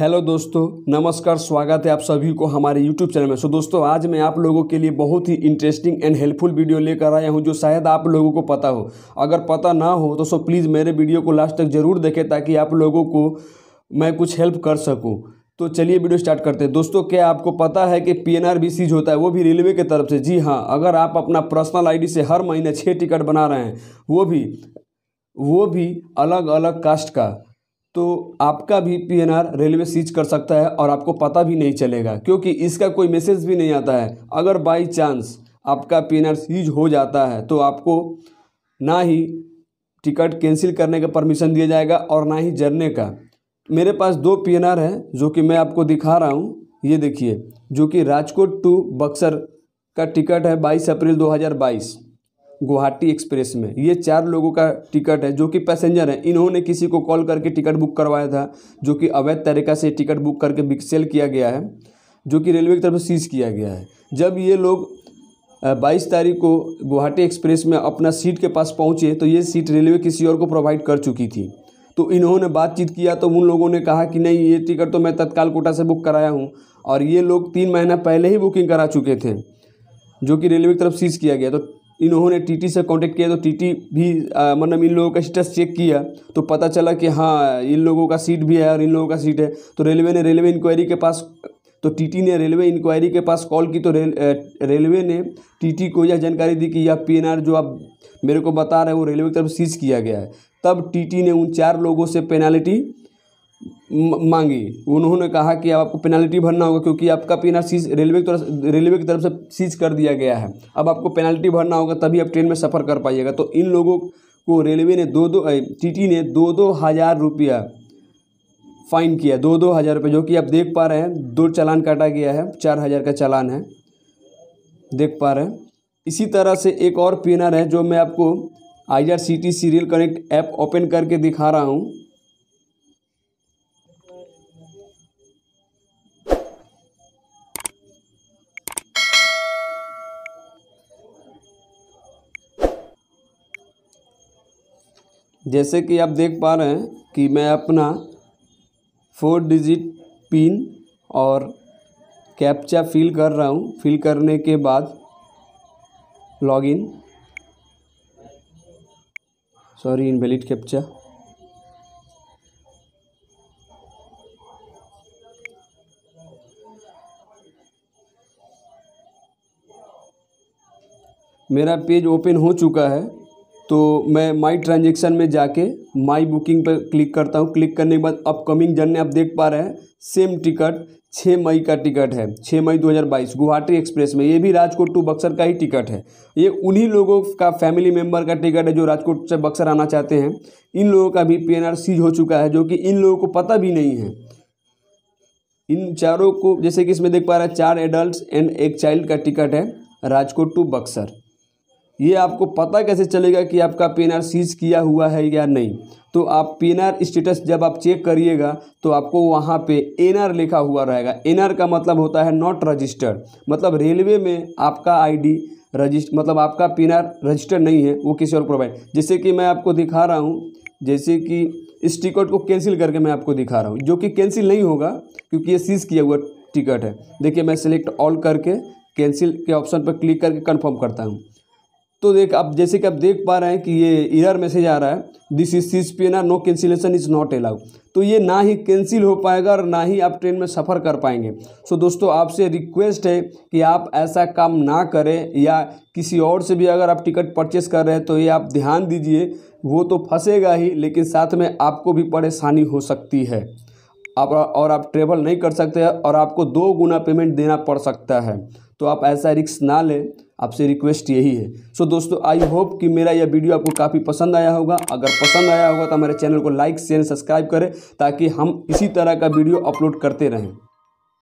hello दोस्तों नमस्कार स्वागत है आप सभी को हमारे यूट्यूब चैनल में सो so, दोस्तों आज मैं आप लोगों के लिए बहुत ही इंटरेस्टिंग एंड हेल्पफुल वीडियो लेकर आया हूं जो शायद आप लोगों को पता हो अगर पता ना हो तो सो प्लीज़ मेरे वीडियो को लास्ट तक ज़रूर देखें ताकि आप लोगों को मैं कुछ हेल्प कर सकूँ तो चलिए वीडियो स्टार्ट करते हैं दोस्तों क्या आपको पता है कि आर बी सीज होता है वो भी रेलवे की तरफ से जी हाँ अगर आप अपना पर्सनल डी से हर महीने छः टिकट बना रहे हैं वो भी वो भी अलग अलग कास्ट का तो आपका भी पीएनआर रेलवे सीज कर सकता है और आपको पता भी नहीं चलेगा क्योंकि इसका कोई मैसेज भी नहीं आता है अगर बाई चांस आपका पीएनआर सीज हो जाता है तो आपको ना ही टिकट कैंसिल करने का परमिशन दिया जाएगा और ना ही जरने का मेरे पास दो पीएनआर है जो कि मैं आपको दिखा रहा हूँ ये देखिए जो कि राजकोट टू बक्सर का टिकट है 22 अप्रैल 2022 गुवाहाटी एक्सप्रेस में ये चार लोगों का टिकट है जो कि पैसेंजर हैं इन्होंने किसी को कॉल करके टिकट बुक करवाया था जो कि अवैध तरीका से टिकट बुक करके सेल किया गया है जो कि रेलवे की तरफ से सीज किया गया है जब ये लोग 22 तारीख को गुवाहाटी एक्सप्रेस में अपना सीट के पास पहुँचे तो ये सीट रेलवे किसी और को प्रोवाइड कर चुकी थी तो इन्होंने बातचीत किया तो उन लोगों ने कहा कि नहीं ये टिकट तो मैं तत्काल कोटा से बुक कराया हूँ और ये लोग तीन महीना पहले ही बुकिंग करा चुके थे जो कि रेलवे की तरफ सीज किया गया तो इन्होंने टीटी से कांटेक्ट किया तो टीटी भी मतलब इन लोगों का स्टेटस चेक किया तो पता चला कि हाँ इन लोगों का सीट भी है और इन लोगों का सीट है तो रेलवे ने रेलवे इंक्वायरी के पास तो टीटी ने रेलवे इंक्वायरी के पास कॉल की तो रेल रेलवे ने टीटी को यह जानकारी दी कि यह पीएनआर जो आप मेरे को बता रहे हैं वो रेलवे की तरफ सीज किया गया है तब टीटी ने उन चार लोगों से पेनाल्टी मांगी उन्होंने कहा कि आपको पेनल्टी भरना होगा क्योंकि आपका पीना सीज रेलवे की तरफ रेलवे की तरफ से सीज कर दिया गया है अब आपको पेनल्टी भरना होगा तभी आप ट्रेन में सफ़र कर पाइएगा तो इन लोगों को रेलवे ने दो दो टीटी ने दो दो हज़ार रुपया फ़ाइन किया दो दो हज़ार रुपये जो कि आप देख पा रहे हैं दो चालान काटा गया है चार हज़ार का चालान है देख पा रहे हैं इसी तरह से एक और पीनर है जो मैं आपको I R C T rail connect app open करके दिखा रहा हूँ जैसे कि आप देख पा रहे हैं कि मैं अपना फोर डिजिट पिन और कैप्चा फिल कर रहा हूँ फिल करने के बाद लॉगिन सॉरी इनवेलिड कैप्चा मेरा पेज ओपन हो चुका है तो मैं माई ट्रांजेक्शन में जाके माई बुकिंग पर क्लिक करता हूँ क्लिक करने के बाद अपकमिंग जर्नी आप देख पा रहे हैं सेम टिकट छः मई का टिकट है छः मई 2022 गुवाहाटी एक्सप्रेस में ये भी राजकोट टू बक्सर का ही टिकट है ये उन्हीं लोगों का फैमिली मेम्बर का टिकट है जो राजकोट से बक्सर आना चाहते हैं इन लोगों का भी पी सीज हो चुका है जो कि इन लोगों को पता भी नहीं है इन चारों को जैसे कि इसमें देख पा रहे हैं चार एडल्ट एंड एक चाइल्ड का टिकट है राजकोट टू बक्सर ये आपको पता कैसे चलेगा कि आपका पी आर सीज किया हुआ है या नहीं तो आप पी आर स्टेटस जब आप चेक करिएगा तो आपको वहाँ पे एन आर लिखा हुआ रहेगा एन आर का मतलब होता है नॉट रजिस्टर्ड मतलब रेलवे में आपका आईडी रजिस्ट मतलब आपका पी आर रजिस्टर्ड नहीं है वो किसी और प्रोवाइड जैसे कि मैं आपको दिखा रहा हूँ जैसे कि इस टिकट को कैंसिल करके मैं आपको दिखा रहा हूँ जो कि कैंसिल नहीं होगा क्योंकि ये सीज़ किया हुआ टिकट है देखिए मैं सिलेक्ट ऑल करके कैंसिल के ऑप्शन पर क्लिक करके कन्फर्म करता हूँ तो देख आप जैसे कि आप देख पा रहे हैं कि ये इरर मैसेज आ रहा है this is seize P no cancellation is not allowed तो ये ना ही कैंसिल हो पाएगा और ना ही आप ट्रेन में सफ़र कर पाएंगे सो so, दोस्तों आपसे रिक्वेस्ट है कि आप ऐसा काम ना करें या किसी और से भी अगर आप टिकट परचेस कर रहे हैं तो ये आप ध्यान दीजिए वो तो फंसेगा ही लेकिन साथ में आपको भी परेशानी हो सकती है आप और आप ट्रेवल नहीं कर सकते और आपको दो गुना पेमेंट देना पड़ सकता है तो आप ऐसा रिक्स ना लें आपसे रिक्वेस्ट यही है सो so, दोस्तों आई होप कि मेरा यह वीडियो आपको काफ़ी पसंद आया होगा अगर पसंद आया होगा तो हमारे चैनल को लाइक शेयर सब्सक्राइब करें ताकि हम इसी तरह का वीडियो अपलोड करते रहें